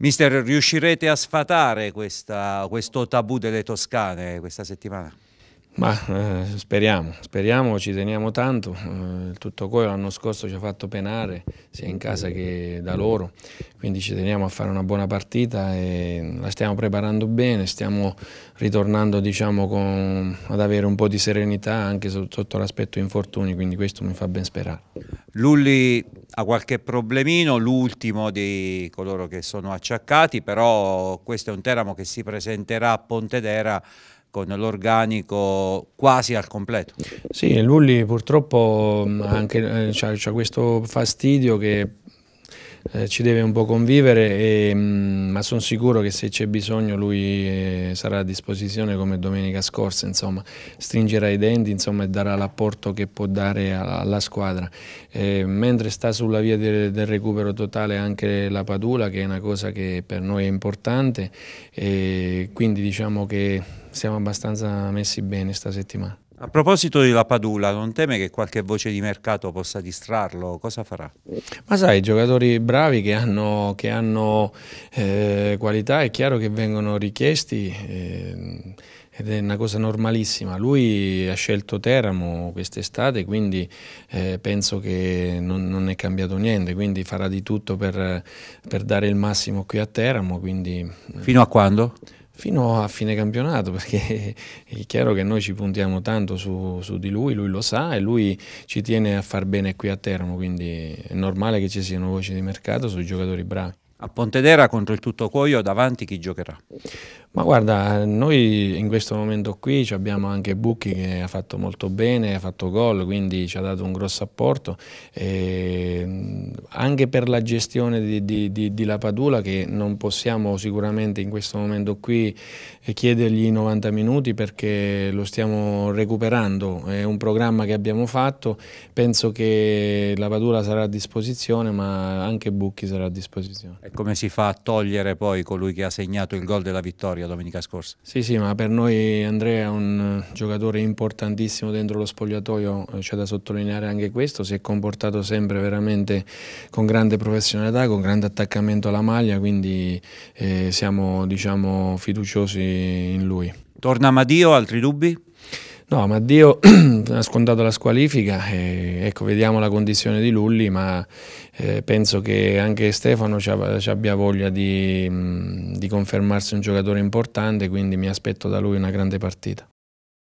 Mister, riuscirete a sfatare questa, questo tabù delle Toscane questa settimana? Ma eh, speriamo, speriamo, ci teniamo tanto. Eh, il tutto Coi l'anno scorso ci ha fatto penare sia in casa che da loro, quindi ci teniamo a fare una buona partita e la stiamo preparando bene, stiamo ritornando diciamo, con, ad avere un po' di serenità anche sotto l'aspetto infortuni, quindi questo mi fa ben sperare. Lulli ha qualche problemino, l'ultimo di coloro che sono acciaccati, però questo è un Teramo che si presenterà a Pontedera con l'organico quasi al completo. Sì, Lulli purtroppo mm, anche, eh, c'ha, c'ha questo fastidio che eh, ci deve un po' convivere, e, mh, mm, ma sono sicuro che se c'è bisogno lui eh, sarà a disposizione come domenica scorsa, insomma, stringerà i denti insomma, e darà l'apporto che può dare alla, squadra. Eh, mentre sta sulla via del, recupero totale anche la Padula, che è una cosa che per noi è importante, eh, quindi diciamo che siamo abbastanza messi bene questa settimana. A proposito di Lapadula, non teme che qualche voce di mercato possa distrarlo? Cosa farà? Ma sai, giocatori bravi che hanno, che hanno eh, qualità è chiaro che vengono richiesti eh, ed è una cosa normalissima. Lui ha scelto Teramo quest'estate, quindi eh, penso che non, non, è cambiato niente, quindi farà di tutto per, per dare il massimo qui a Teramo. Quindi... Fino a quando? fino a fine campionato, perché è chiaro che noi ci puntiamo tanto su, su, di lui, lui lo sa e lui ci tiene a far bene qui a Teramo, quindi è normale che ci siano voci di mercato sui giocatori bravi. A Pontedera contro il tutto Coio davanti chi giocherà? Ma guarda, noi in questo momento qui abbiamo anche Bucchi che ha fatto molto bene, ha fatto gol, quindi ci ha dato un grosso apporto, e ehm, anche per la gestione di, di, di, di, La Padula che non possiamo sicuramente in questo momento qui chiedergli 90 minuti perché lo stiamo recuperando, è un programma che abbiamo fatto, penso che La Padula sarà a disposizione ma anche Bucchi sarà a disposizione. E come si fa a togliere poi colui che ha segnato il gol della vittoria? domenica scorsa. Sì, sì, ma per noi Andrea è un eh, giocatore importantissimo dentro lo spogliatoio, eh, c'è da sottolineare anche questo, si è comportato sempre veramente con grande professionalità, con grande attaccamento alla maglia, quindi eh, siamo diciamo, fiduciosi in lui. Torna Madio, altri dubbi? No, ma Dio ha scontato la squalifica, e, eh, ecco, vediamo la condizione di Lulli, ma eh, penso che anche Stefano ci abbia voglia di, mm, di confermarsi un giocatore importante, quindi mi aspetto da lui una grande partita.